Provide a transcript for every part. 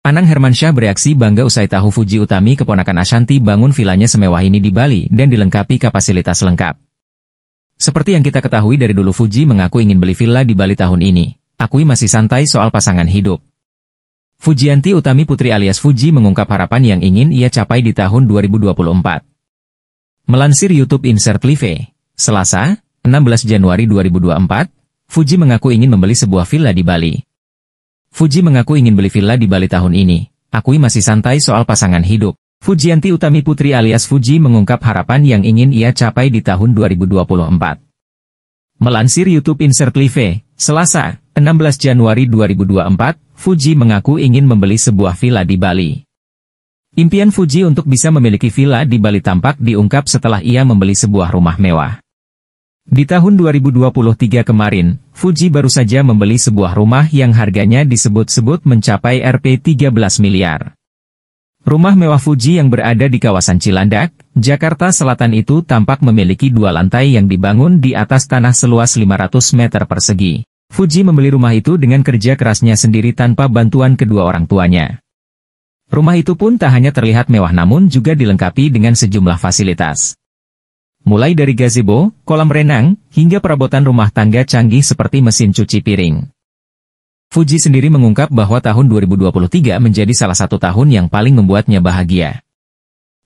Anang Hermansyah bereaksi bangga usai tahu Fuji Utami keponakan Ashanti bangun vilanya semewah ini di Bali dan dilengkapi kapasitas lengkap. Seperti yang kita ketahui dari dulu Fuji mengaku ingin beli villa di Bali tahun ini, akui masih santai soal pasangan hidup. Fujianti Utami Putri alias Fuji mengungkap harapan yang ingin ia capai di tahun 2024. Melansir YouTube Insert Live, Selasa, 16 Januari 2024, Fuji mengaku ingin membeli sebuah villa di Bali, Fuji mengaku ingin beli villa di Bali tahun ini. Akui masih santai soal pasangan hidup. Fujianti Utami Putri alias Fuji mengungkap harapan yang ingin ia capai di tahun 2024. Melansir YouTube Insert Live, Selasa, 16 Januari 2024, Fuji mengaku ingin membeli sebuah villa di Bali. Impian Fuji untuk bisa memiliki villa di Bali tampak diungkap setelah ia membeli sebuah rumah mewah. Di tahun 2023 kemarin, Fuji baru saja membeli sebuah rumah yang harganya disebut-sebut mencapai Rp 13 miliar. Rumah mewah Fuji yang berada di kawasan Cilandak, Jakarta Selatan itu tampak memiliki dua lantai yang dibangun di atas tanah seluas 500 meter persegi. Fuji membeli rumah itu dengan kerja kerasnya sendiri tanpa bantuan kedua orang tuanya. Rumah itu pun tak hanya terlihat mewah namun juga dilengkapi dengan sejumlah fasilitas mulai dari gazebo, kolam renang, hingga perabotan rumah tangga canggih seperti mesin cuci piring. Fuji sendiri mengungkap bahwa tahun 2023 menjadi salah satu tahun yang paling membuatnya bahagia.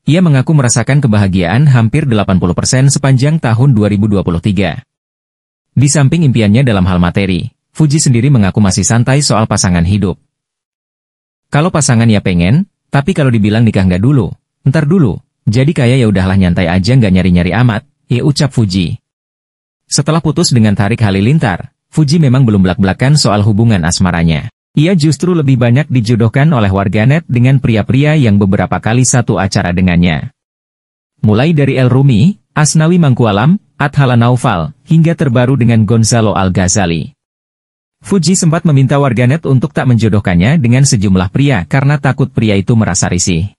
Ia mengaku merasakan kebahagiaan hampir 80% sepanjang tahun 2023. Di samping impiannya dalam hal materi, Fuji sendiri mengaku masih santai soal pasangan hidup. Kalau pasangan ya pengen, tapi kalau dibilang nikah nggak dulu, ntar dulu, jadi kayak ya udahlah nyantai aja nggak nyari-nyari amat, ya ucap Fuji. Setelah putus dengan Tarik Halilintar, Fuji memang belum belak-belakan soal hubungan asmaranya. Ia justru lebih banyak dijodohkan oleh warganet dengan pria-pria yang beberapa kali satu acara dengannya. Mulai dari El Rumi, Asnawi Mangkualam, Adhala Naufal, hingga terbaru dengan Gonzalo Al-Ghazali. Fuji sempat meminta warganet untuk tak menjodohkannya dengan sejumlah pria karena takut pria itu merasa risih.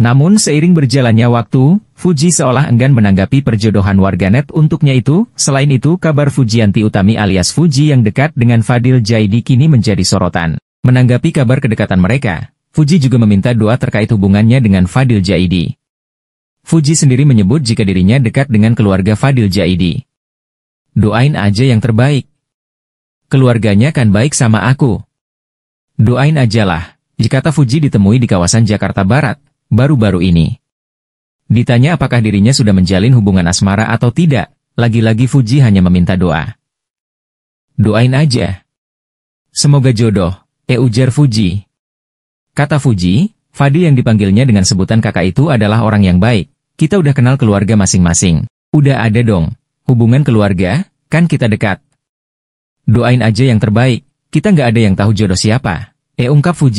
Namun seiring berjalannya waktu, Fuji seolah enggan menanggapi perjodohan warganet untuknya itu, selain itu kabar Fujianti Utami alias Fuji yang dekat dengan Fadil Jaidi kini menjadi sorotan. Menanggapi kabar kedekatan mereka, Fuji juga meminta doa terkait hubungannya dengan Fadil Jaidi. Fuji sendiri menyebut jika dirinya dekat dengan keluarga Fadil Jaidi. Doain aja yang terbaik. Keluarganya kan baik sama aku. Doain ajalah, jika Fuji ditemui di kawasan Jakarta Barat, baru-baru ini. Ditanya apakah dirinya sudah menjalin hubungan asmara atau tidak, lagi-lagi Fuji hanya meminta doa. Doain aja. Semoga jodoh, e ujar Fuji. Kata Fuji, Fadi yang dipanggilnya dengan sebutan kakak itu adalah orang yang baik. Kita udah kenal keluarga masing-masing. Udah ada dong. Hubungan keluarga, kan kita dekat. Doain aja yang terbaik. Kita nggak ada yang tahu jodoh siapa. Eh ungkap Fuji.